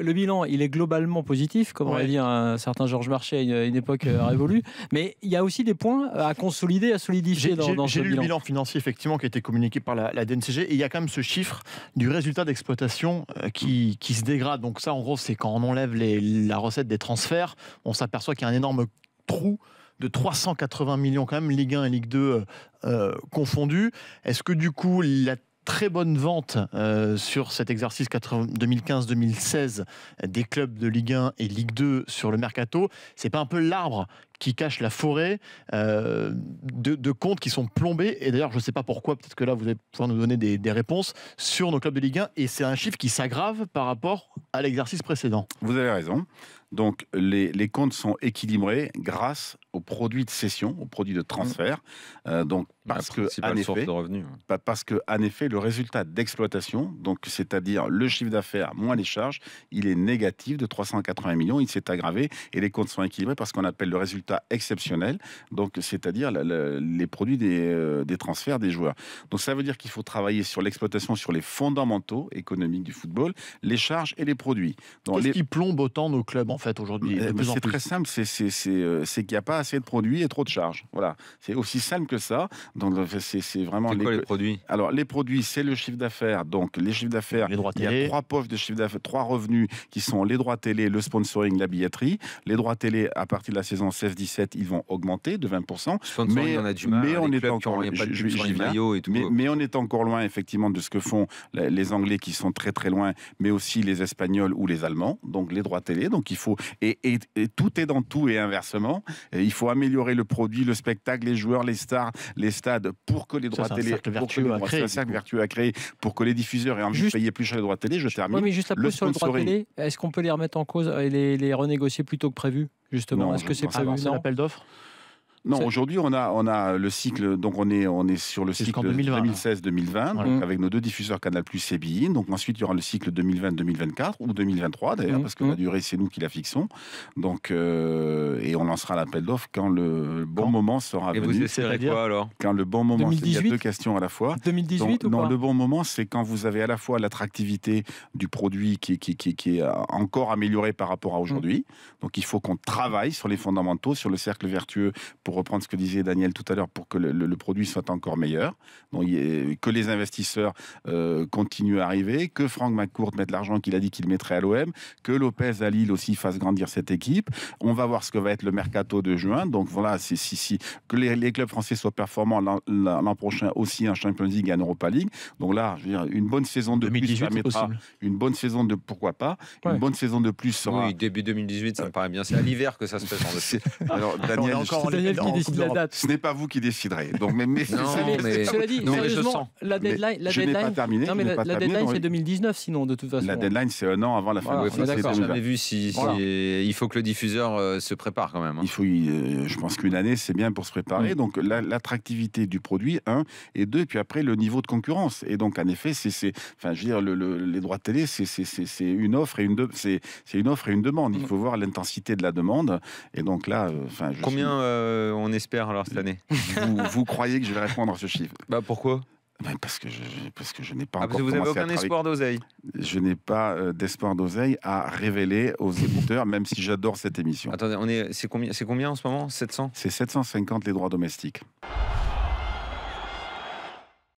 Le bilan, il est globalement positif, comme on dit un certain Georges Marchais à une, époque euh, révolue. Mais il y a aussi des points à consolider, à solidifier dans, ce lu le bilan financier, effectivement, qui a été communiqué par la, DNCG. Et il y a quand même ce chiffre du résultat d'exploitation euh, qui, se dégrade. Donc ça, en gros, c'est quand on enlève la recette des transferts, on s'aperçoit qu'il y a un énorme trou de 380 millions quand même, Ligue 1 et Ligue 2 euh, confondus. Est-ce que du coup, la très bonne vente euh, sur cet exercice 2015-2016 des clubs de Ligue 1 et Ligue 2 sur le mercato. C'est pas un peu l'arbre qui cache la forêt euh, de, comptes qui sont plombés. Et d'ailleurs, je ne sais pas pourquoi, peut-être que là, vous allez pouvoir nous donner des, réponses sur nos clubs de Ligue 1. Et c'est un chiffre qui s'aggrave par rapport à l'exercice précédent. Vous avez raison. Donc, les, les comptes sont équilibrés grâce produits de cession, aux produits de transfert. Mmh. Euh, donc parce que, en effet, de revenus. parce que en effet, le résultat d'exploitation, donc c'est-à-dire le chiffre d'affaires moins les charges, il est négatif de 380 millions. Il s'est aggravé et les comptes sont équilibrés parce qu'on appelle le résultat exceptionnel. Donc c'est-à-dire les produits euh, des, transferts des joueurs. Donc ça veut dire qu'il faut travailler sur l'exploitation, sur les fondamentaux économiques du football, les charges et les produits. Qu'est-ce qui plombe autant nos clubs en fait aujourd'hui C'est très simple, c'est euh, qu'il n'y a pas assez de produits et trop de charges. Voilà, c'est aussi simple que ça. Donc euh, c'est vraiment les... Quoi, les... produits. Alors les produits, c'est le chiffre d'affaires. Donc les chiffres d'affaires, il y a trois poches de chiffre d'affaires, trois revenus qui sont les droits télé, le sponsoring, la billetterie. Les droits télé à partir de la saison 16-17, ils vont augmenter de 20 mais on a du Mais on est encore mais on est encore loin effectivement de ce que font les Anglais qui sont très très loin, mais aussi les Espagnols ou les Allemands. Donc les droits télé. Donc il faut et, tout est dans tout et inversement. Et il faut faut améliorer le produit, le spectacle, les joueurs, les stars, les stades, pour que les droits télé, pour que un cercle vertueux à créer, pour que les diffuseurs aient envie de payer plus cher les droits télé. Je termine. Oui, mais juste un peu sur le droit télé, est-ce qu'on peut les remettre en cause et les, renégocier plutôt que prévu justement Est-ce que c'est prévu C'est appel d'offres non, aujourd'hui on a on a le cycle donc on est on est sur le cycle 2016-2020 avec nos deux diffuseurs Canal Plus et Bein. Donc ensuite il y aura le cycle 2020-2024 ou 2023 d'ailleurs mmh, parce que la mmh. durée c'est nous qui la fixons. Donc euh, et on lancera l'appel d'offres quand le bon moment sera venu. Et vous essayerez quoi alors Quand le bon moment. il y a deux questions à la fois. 2018 donc, ou Non, le bon moment c'est quand vous avez à la fois l'attractivité du produit qui, qui, qui, est encore améliorée par rapport à aujourd'hui. Mmh. Donc il faut qu'on travaille sur les fondamentaux, sur le cercle vertueux pour reprendre ce que disait Daniel tout à l'heure, pour que le, produit soit encore meilleur. Donc, que les investisseurs euh, continuent à arriver, que Franck McCourt mette l'argent qu'il a dit qu'il mettrait à l'OM, que Lopez à Lille aussi fasse grandir cette équipe. On va voir ce que va être le mercato de juin. Donc voilà, si, si, que les, clubs français soient performants l'an prochain aussi en Champions League et en Europa League. Donc là, je veux dire, une bonne saison de 2018, plus une bonne saison de pourquoi pas, une bonne saison de plus Oui, début 2018, ça me paraît bien. C'est à l'hiver que ça se passe. alors Daniel, on encore, ce n'est pas vous qui déciderez. Donc, mais, mais, non, mais... dit, sérieusement, la deadline, la deadline, c'est 2019 sinon de toute façon. La deadline c'est un an avant la fin. de la D'accord, jamais vu si, il faut que le diffuseur euh, se prépare quand même. Hein. Il faut, euh, je pense qu'une année c'est bien pour se préparer. Mm. Donc l'attractivité du produit un et deux, et puis après le niveau de concurrence. Et donc en effet, c'est, enfin, je veux dire, les droits de télé, c'est une offre et une demande. Il mm. faut voir l'intensité de la demande. Et donc là, euh, combien on espère alors cette année vous, croyez que je vais répondre à ce chiffre Bah pourquoi ben, parce que je, parce que je n'ai pas ah, encore vous n'avez aucun espoir d'oseille. Je n'ai pas euh, d'espoir d'oseille à révéler aux écouteurs, même si j'adore cette émission. Attendez, on est c'est combien c'est combien en ce moment 700 C'est 750 les droits domestiques.